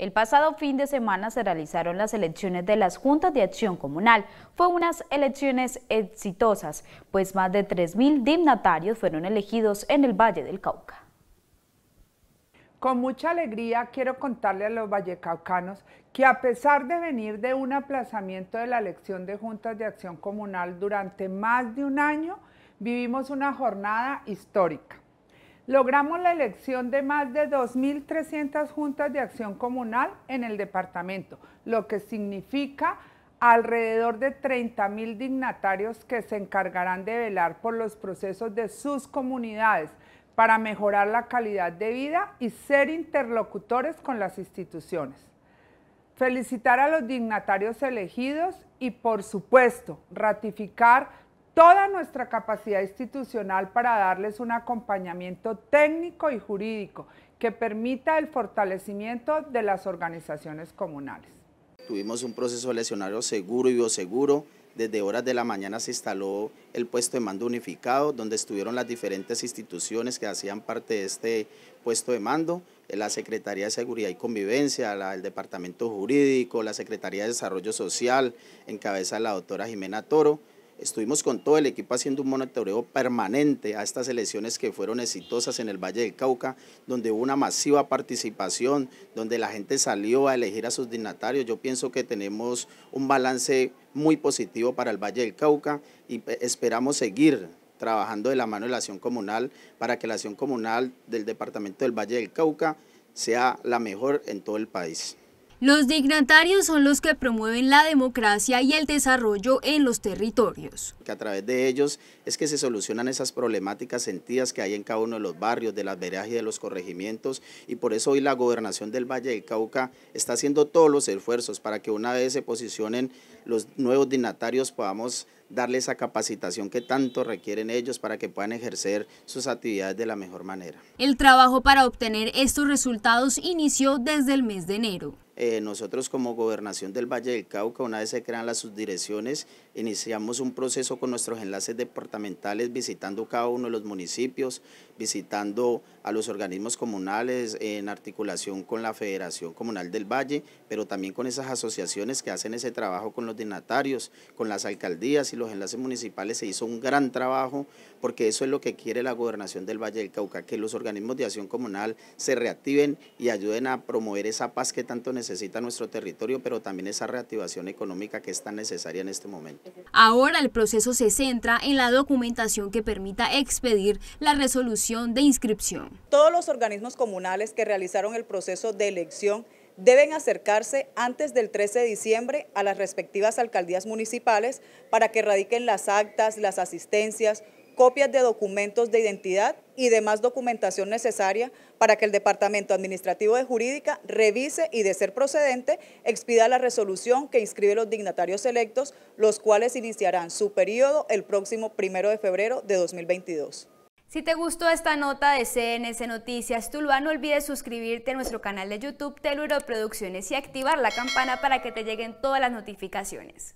El pasado fin de semana se realizaron las elecciones de las Juntas de Acción Comunal. Fue unas elecciones exitosas, pues más de 3.000 dignatarios fueron elegidos en el Valle del Cauca. Con mucha alegría quiero contarle a los vallecaucanos que a pesar de venir de un aplazamiento de la elección de Juntas de Acción Comunal durante más de un año, vivimos una jornada histórica. Logramos la elección de más de 2.300 juntas de acción comunal en el departamento, lo que significa alrededor de 30.000 dignatarios que se encargarán de velar por los procesos de sus comunidades para mejorar la calidad de vida y ser interlocutores con las instituciones. Felicitar a los dignatarios elegidos y, por supuesto, ratificar toda nuestra capacidad institucional para darles un acompañamiento técnico y jurídico que permita el fortalecimiento de las organizaciones comunales. Tuvimos un proceso lesionario seguro y bioseguro. Desde horas de la mañana se instaló el puesto de mando unificado, donde estuvieron las diferentes instituciones que hacían parte de este puesto de mando, eh, la Secretaría de Seguridad y Convivencia, el Departamento Jurídico, la Secretaría de Desarrollo Social, encabezada la doctora Jimena Toro, Estuvimos con todo el equipo haciendo un monitoreo permanente a estas elecciones que fueron exitosas en el Valle del Cauca, donde hubo una masiva participación, donde la gente salió a elegir a sus dignatarios. Yo pienso que tenemos un balance muy positivo para el Valle del Cauca y eh, esperamos seguir trabajando de la mano de la acción comunal para que la acción comunal del Departamento del Valle del Cauca sea la mejor en todo el país. Los dignatarios son los que promueven la democracia y el desarrollo en los territorios. Que a través de ellos es que se solucionan esas problemáticas sentidas que hay en cada uno de los barrios, de las veredas y de los corregimientos y por eso hoy la gobernación del Valle del Cauca está haciendo todos los esfuerzos para que una vez se posicionen los nuevos dignatarios podamos darles esa capacitación que tanto requieren ellos para que puedan ejercer sus actividades de la mejor manera. El trabajo para obtener estos resultados inició desde el mes de enero. Eh, nosotros como gobernación del Valle del Cauca, una vez se crean las subdirecciones, iniciamos un proceso con nuestros enlaces departamentales visitando cada uno de los municipios, visitando a los organismos comunales en articulación con la Federación Comunal del Valle, pero también con esas asociaciones que hacen ese trabajo con los dignatarios, con las alcaldías y los enlaces municipales. Se hizo un gran trabajo porque eso es lo que quiere la gobernación del Valle del Cauca, que los organismos de acción comunal se reactiven y ayuden a promover esa paz que tanto necesitamos necesita nuestro territorio, pero también esa reactivación económica que es tan necesaria en este momento. Ahora el proceso se centra en la documentación que permita expedir la resolución de inscripción. Todos los organismos comunales que realizaron el proceso de elección deben acercarse antes del 13 de diciembre a las respectivas alcaldías municipales para que radiquen las actas, las asistencias, copias de documentos de identidad y demás documentación necesaria para que el Departamento Administrativo de Jurídica revise y, de ser procedente, expida la resolución que inscribe los dignatarios electos, los cuales iniciarán su periodo el próximo primero de febrero de 2022. Si te gustó esta nota de CNS Noticias Tuluá, no olvides suscribirte a nuestro canal de YouTube Teluro Producciones y activar la campana para que te lleguen todas las notificaciones.